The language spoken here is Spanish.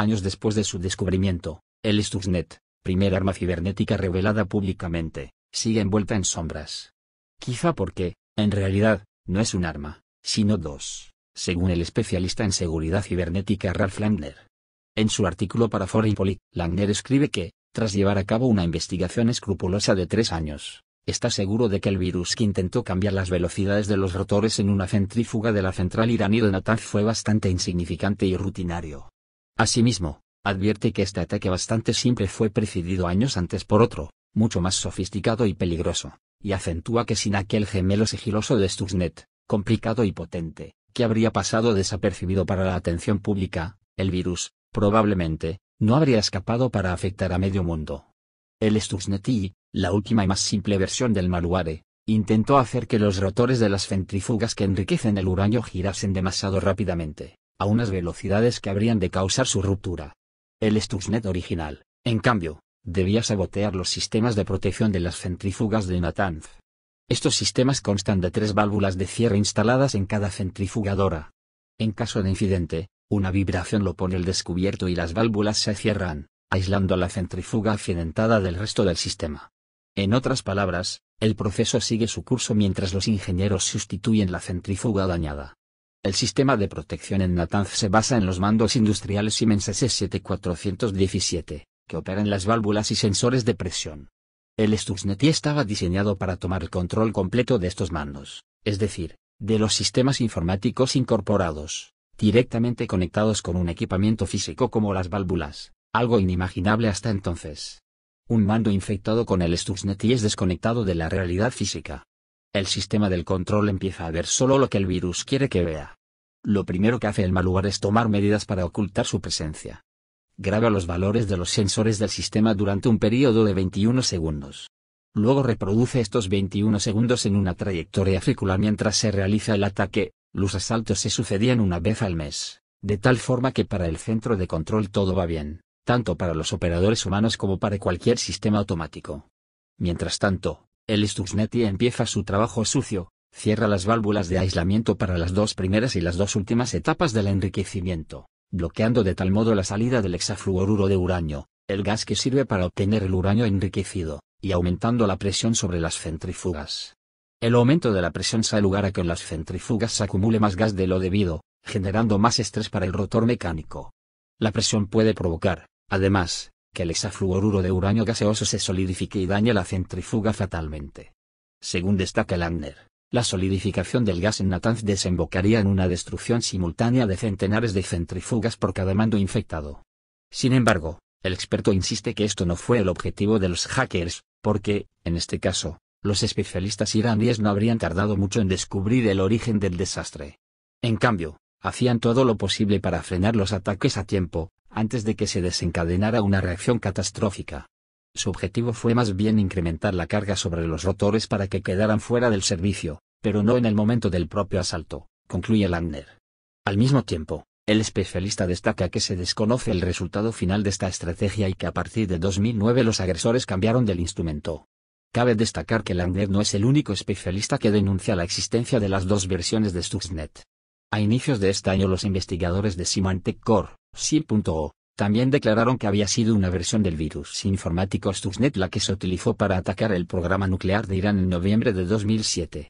años después de su descubrimiento, el Stuxnet, primer arma cibernética revelada públicamente, sigue envuelta en sombras. Quizá porque, en realidad, no es un arma, sino dos, según el especialista en seguridad cibernética Ralph Langner. En su artículo para Foreign Policy, Langner escribe que, tras llevar a cabo una investigación escrupulosa de tres años, está seguro de que el virus que intentó cambiar las velocidades de los rotores en una centrífuga de la central iraní de Natanz fue bastante insignificante y rutinario. Asimismo, advierte que este ataque bastante simple fue precedido años antes por otro, mucho más sofisticado y peligroso, y acentúa que sin aquel gemelo sigiloso de Stuxnet, complicado y potente, que habría pasado desapercibido para la atención pública, el virus, probablemente, no habría escapado para afectar a medio mundo. El Stuxnet I, la última y más simple versión del malware, intentó hacer que los rotores de las centrifugas que enriquecen el uranio girasen demasiado rápidamente a unas velocidades que habrían de causar su ruptura. El Stuxnet original, en cambio, debía sabotear los sistemas de protección de las centrífugas de Natanz. Estos sistemas constan de tres válvulas de cierre instaladas en cada centrifugadora. En caso de incidente, una vibración lo pone al descubierto y las válvulas se cierran, aislando la centrífuga accidentada del resto del sistema. En otras palabras, el proceso sigue su curso mientras los ingenieros sustituyen la centrífuga dañada. El sistema de protección en Natanz se basa en los mandos industriales Siemens s 417 que operan las válvulas y sensores de presión. El Stuxnet estaba diseñado para tomar el control completo de estos mandos, es decir, de los sistemas informáticos incorporados, directamente conectados con un equipamiento físico como las válvulas, algo inimaginable hasta entonces. Un mando infectado con el Stuxnet es desconectado de la realidad física el sistema del control empieza a ver solo lo que el virus quiere que vea. Lo primero que hace el lugar es tomar medidas para ocultar su presencia. Graba los valores de los sensores del sistema durante un periodo de 21 segundos. Luego reproduce estos 21 segundos en una trayectoria circular mientras se realiza el ataque. Los asaltos se sucedían una vez al mes, de tal forma que para el centro de control todo va bien, tanto para los operadores humanos como para cualquier sistema automático. Mientras tanto, el Stuxneti empieza su trabajo sucio, cierra las válvulas de aislamiento para las dos primeras y las dos últimas etapas del enriquecimiento, bloqueando de tal modo la salida del hexafluoruro de uranio, el gas que sirve para obtener el uranio enriquecido, y aumentando la presión sobre las centrífugas. El aumento de la presión da lugar a que en las centrífugas se acumule más gas de lo debido, generando más estrés para el rotor mecánico. La presión puede provocar, además, que el hexafluoruro de uranio gaseoso se solidifique y dañe la centrifuga fatalmente. Según destaca Landner, la solidificación del gas en Natanz desembocaría en una destrucción simultánea de centenares de centrifugas por cada mando infectado. Sin embargo, el experto insiste que esto no fue el objetivo de los hackers, porque, en este caso, los especialistas iraníes no habrían tardado mucho en descubrir el origen del desastre. En cambio, hacían todo lo posible para frenar los ataques a tiempo, antes de que se desencadenara una reacción catastrófica. Su objetivo fue más bien incrementar la carga sobre los rotores para que quedaran fuera del servicio, pero no en el momento del propio asalto, concluye Landner. Al mismo tiempo, el especialista destaca que se desconoce el resultado final de esta estrategia y que a partir de 2009 los agresores cambiaron del instrumento. Cabe destacar que lander no es el único especialista que denuncia la existencia de las dos versiones de Stuxnet. A inicios de este año los investigadores de Symantec Core. SIM.O, también declararon que había sido una versión del virus informático Stuxnet la que se utilizó para atacar el programa nuclear de Irán en noviembre de 2007.